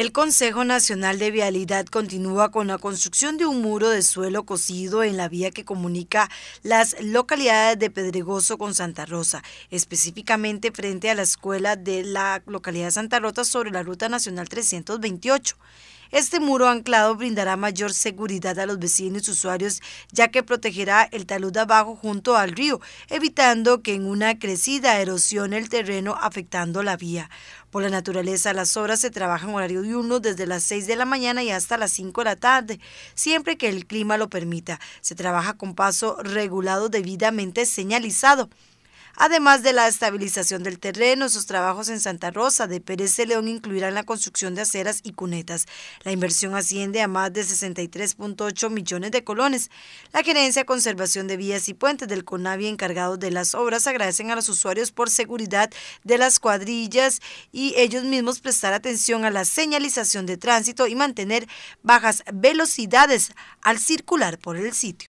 El Consejo Nacional de Vialidad continúa con la construcción de un muro de suelo cocido en la vía que comunica las localidades de Pedregoso con Santa Rosa, específicamente frente a la escuela de la localidad de Santa Rosa sobre la Ruta Nacional 328. Este muro anclado brindará mayor seguridad a los vecinos y usuarios, ya que protegerá el talud abajo junto al río, evitando que en una crecida erosione el terreno afectando la vía. Por la naturaleza, las obras se trabajan en horario desde las 6 de la mañana y hasta las 5 de la tarde, siempre que el clima lo permita. Se trabaja con paso regulado debidamente señalizado. Además de la estabilización del terreno, sus trabajos en Santa Rosa de Pérez de León incluirán la construcción de aceras y cunetas. La inversión asciende a más de 63.8 millones de colones. La Gerencia Conservación de Vías y Puentes del CONAVI encargado de las obras agradecen a los usuarios por seguridad de las cuadrillas y ellos mismos prestar atención a la señalización de tránsito y mantener bajas velocidades al circular por el sitio.